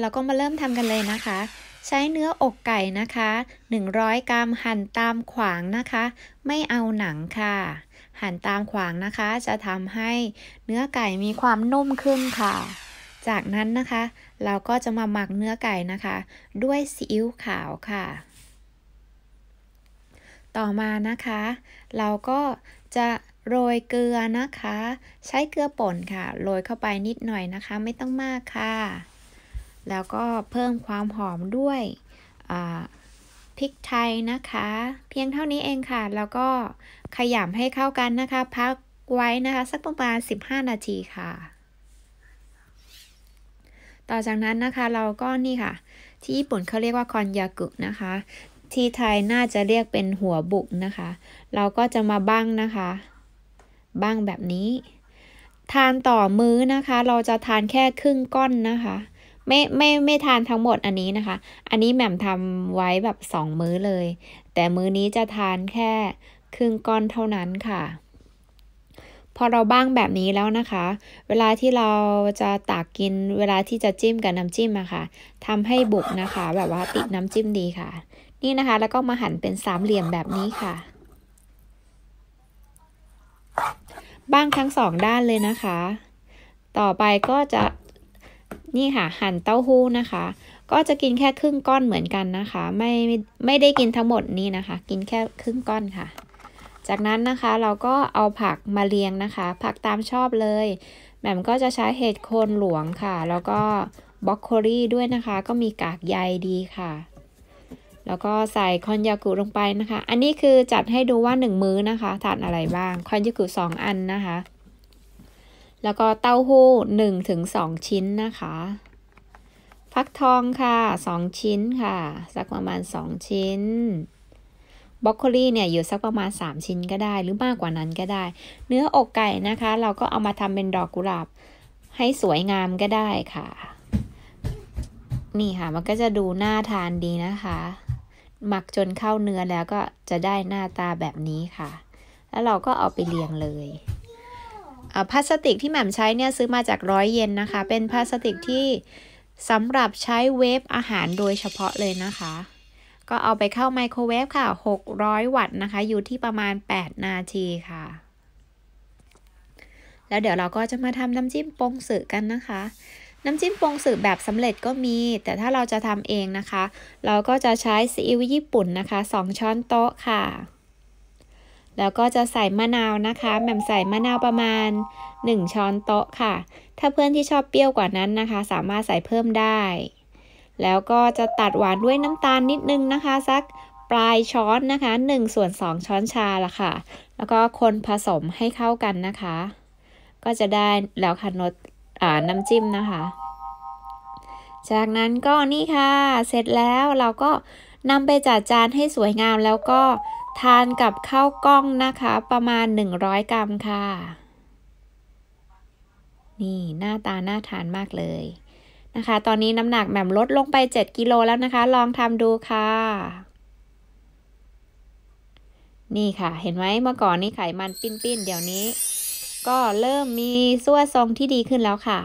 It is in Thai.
เราก็มาเริ่มทำกันเลยนะคะ ใช้เนื้ออกไก่นะคะ 100 กรัมหั่นตามขวางนะคะ ไม่เอาหนังค่ะ หั่นตามขวางนะคะ จะทำให้เนื้อไก่มีความนุ่มขึ้นค่ะ จากนั้นนะคะ เราก็จะมาหมักเนื้อไก่นะคะ ด้วยซีอิ๊วขาวค่ะ ต่อมานะคะ เราก็จะโรยเกลือนะคะ ใช้เกลือป่นค่ะโรยเข้าไปนิดหน่อยนะคะ ไม่ต้องมากค่ะแล้วก็เพิ่มความหอมด้วยพริกไทยนะคะ เพียงเท่านี้เองค่ะแล้วก็ขยำให้เข้ากันนะคะ พักไว้นะคะสักประมาณ15 นาทีค่ะ ต่อจากนั้นนะคะเราก็นี่ค่ะ ที่ญี่ปุ่นเขาเรียกว่าคอนยากุนะคะ ที่ไทยน่าจะเรียกเป็นหัวบุกนะคะ เราก็จะมาบ้างนะคะ บ้างแบบนี้ ทานต่อมื้อนะคะ เราจะทานแค่ครึ่งก้อนนะคะไม่ไม่ไม่ทานทั้งหมดอันนี้นะคะ อันนี้แหม่มทำไว้แบบสองมื้อเลย แต่มื้อนี้จะทานแค่ครึ่งก้อนเท่านั้นค่ะ พอเราบ้างแบบนี้แล้วนะคะ เวลาที่เราจะตักกิน เวลาที่จะจิ้มกับน้ำจิ้มอะคะ่ะ ทำให้บุกนะคะ แบบว่าติดน้ำจิ้มดีค่ะ นี่นะคะ แล้วก็มาหั่นเป็นสามเหลี่ยมแบบนี้ค่ะ บ้างทั้งสองด้านเลยนะคะ ต่อไปก็จะนี่ค่ะหั่นเต้าหู้นะคะ ก็จะกินแค่ครึ่งก้อนเหมือนกันนะคะ ไม่ไม่ได้กินทั้งหมดนี่นะคะ กินแค่ครึ่งก้อนค่ะ จากนั้นนะคะเราก็เอาผักมาเรียงนะคะ ผักตามชอบเลยแหม่มก็จะใช้เห็ดโคนหลวงค่ะแล้วก็บล็อกโคลี่ด้วยนะคะก็มีกากใยดีค่ะ แล้วก็ใส่คอนยากุลงไปนะคะ อันนี้คือจัดให้ดูว่า 1 มื้อนะคะทานอะไรบ้างคอนยากุ 2 อันนะคะแล้วก็เต้าหู้1งถึงชิ้นนะคะ ฟักทองค่ะ 2 ชิ้นค่ะ สักประมาณ 2 ชิ้นบอกโคลี่เนี่ยอยู่สักประมาณ 3 ชิ้นก็ได้ หรือมากกว่านั้นก็ได้ เนื้ออกไก่นะคะ เราก็เอามาทำเป็นดอกกุหลาบให้สวยงามก็ได้ค่ะ นี่ค่ะมันก็จะดูน่าทานดีนะคะ หมักจนเข้าเนื้อแล้วก็จะได้หน้าตาแบบนี้ค่ะ แล้วเราก็เอาไปเรียงเลยพลาสติกที่แหม่มใช้เนี่ยซื้อมาจากร้อยเยนนะคะ เป็นพลาสติกที่สำหรับใช้เวฟอาหารโดยเฉพาะเลยนะคะ ก็เอาไปเข้าไมโครเวฟค่ะ 600 วัตต์นะคะ อยู่ที่ประมาณ 8 นาทีค่ะ แล้วเดี๋ยวเราก็จะมาทำน้ำจิ้มปงสึกันนะคะ น้ำจิ้มปงสึแบบสำเร็จก็มี แต่ถ้าเราจะทำเองนะคะ เราก็จะใช้ซีอิ๊วญี่ปุ่นนะคะ 2 ช้อนโต๊ะค่ะแล้วก็จะใส่มะนาวนะคะ แหม่มใส่มะนาวประมาณ 1 ช้อนโต๊ะค่ะ ถ้าเพื่อนที่ชอบเปรี้ยวกว่านั้นนะคะ สามารถใส่เพิ่มได้ แล้วก็จะตัดหวานด้วยน้ำตาลนิดนึงนะคะ สักปลายช้อนนะคะ1ส่วน2ช้อนชาละค่ะ แล้วก็คนผสมให้เข้ากันนะคะ ก็จะได้แล้วคดะนดน้ำจิ้มนะคะ จากนั้นก็นี่ค่ะ เสร็จแล้วเราก็นำไปจัดจานให้สวยงามแล้วก็ทานกับข้าวกล้องนะคะ ประมาณ 100 กรัมค่ะ นี่หน้าตาน่าทานมากเลยนะคะ ตอนนี้น้ำหนักแหม่มลดลงไป 7 กิโลแล้วนะคะ ลองทำดูค่ะ นี่ค่ะเห็นไหมเมื่อก่อนนี่ไขมันปิ้น ๆ เดี๋ยวนี้ ก็เริ่มมีส่วนทรงที่ดีขึ้นแล้วค่ะ